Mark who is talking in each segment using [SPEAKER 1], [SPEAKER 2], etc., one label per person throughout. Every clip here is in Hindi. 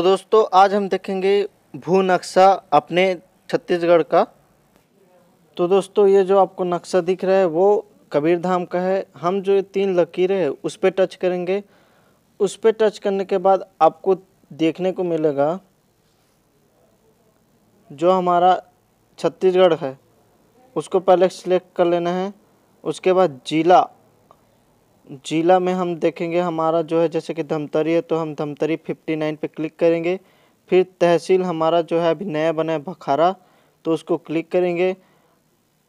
[SPEAKER 1] तो दोस्तों आज हम देखेंगे भू नक्शा अपने छत्तीसगढ़ का तो दोस्तों ये जो आपको नक्शा दिख रहा है वो कबीरधाम का है हम जो ये तीन लकीरें हैं उस पर टच करेंगे उस पर टच करने के बाद आपको देखने को मिलेगा जो हमारा छत्तीसगढ़ है उसको पहले सिलेक्ट कर लेना है उसके बाद ज़िला ज़िला में हम देखेंगे हमारा जो है जैसे कि धमतरी है तो हम धमतरी फिफ्टी नाइन पर क्लिक करेंगे फिर तहसील हमारा जो है अभी नया बना है बखारा तो उसको क्लिक करेंगे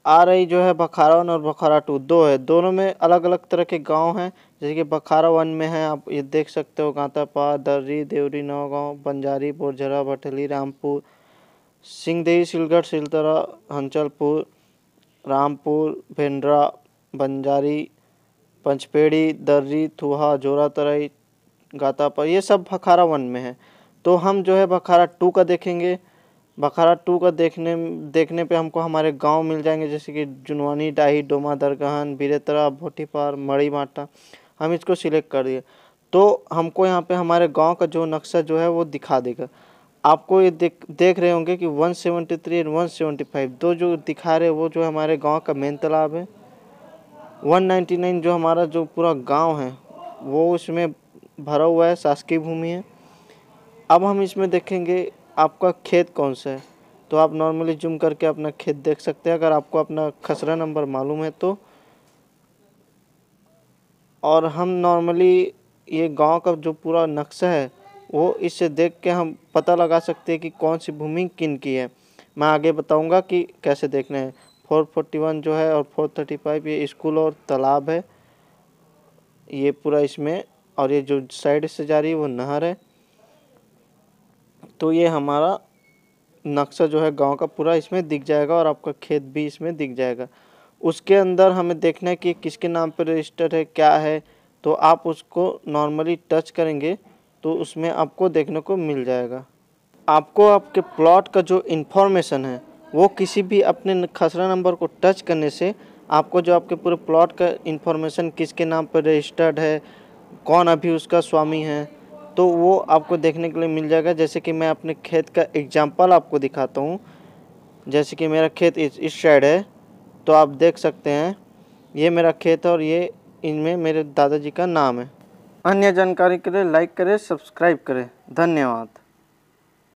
[SPEAKER 1] आ रही जो है बखारा वन और बखारा टू दो है दोनों में अलग अलग तरह के गांव हैं जैसे कि बखारा वन में है आप ये देख सकते हो गांतापा दर्री देवरी नौगांव बंजारी बोरझरा भटली रामपुर सिंहदेही सिलगढ़ सिलतरा हंचलपुर रामपुर भेंड्रा बंजारी पंचपेड़ी दर्री थुहा जोरा तराई गातापा ये सब भखारा वन में है तो हम जो है बखारा टू का देखेंगे बखारा टू का देखने देखने पे हमको हमारे गांव मिल जाएंगे जैसे कि जुनवानी डाही डोमा दरगहन बीरेतरा भोटीपार मड़ी माटा हम इसको सिलेक्ट कर दिए तो हमको यहाँ पे हमारे गांव का जो नक्शा जो है वो दिखा देगा आपको ये देख देख रहे होंगे कि 173 एंड वन दो जो दिखा रहे वो जो हमारे गाँव का मेन तालाब है 199 जो हमारा जो पूरा गांव है वो इसमें भरा हुआ है शासकीय भूमि है अब हम इसमें देखेंगे आपका खेत कौन सा है तो आप नॉर्मली जूम करके अपना खेत देख सकते हैं अगर आपको अपना खसरा नंबर मालूम है तो और हम नॉर्मली ये गांव का जो पूरा नक्शा है वो इससे देख के हम पता लगा सकते हैं कि कौन सी भूमि किन की है मैं आगे बताऊंगा कि कैसे देखना है 441 जो है और 435 ये स्कूल और तालाब है ये पूरा इसमें और ये जो साइड से जा रही है वो नहर है तो ये हमारा नक्शा जो है गांव का पूरा इसमें दिख जाएगा और आपका खेत भी इसमें दिख जाएगा उसके अंदर हमें देखना है कि किसके नाम पर रजिस्टर है क्या है तो आप उसको नॉर्मली टच करेंगे तो उसमें आपको देखने को मिल जाएगा आपको आपके प्लॉट का जो इन्फॉर्मेशन है वो किसी भी अपने खसरा नंबर को टच करने से आपको जो आपके पूरे प्लॉट का इंफॉर्मेशन किसके नाम पर रजिस्टर्ड है कौन अभी उसका स्वामी है तो वो आपको देखने के लिए मिल जाएगा जैसे कि मैं अपने खेत का एग्जाम्पल आपको दिखाता हूँ जैसे कि मेरा खेत इस इस साइड है तो आप देख सकते हैं ये मेरा खेत है और ये इनमें मेरे दादाजी का नाम है अन्य जानकारी के लिए लाइक करें सब्सक्राइब करें धन्यवाद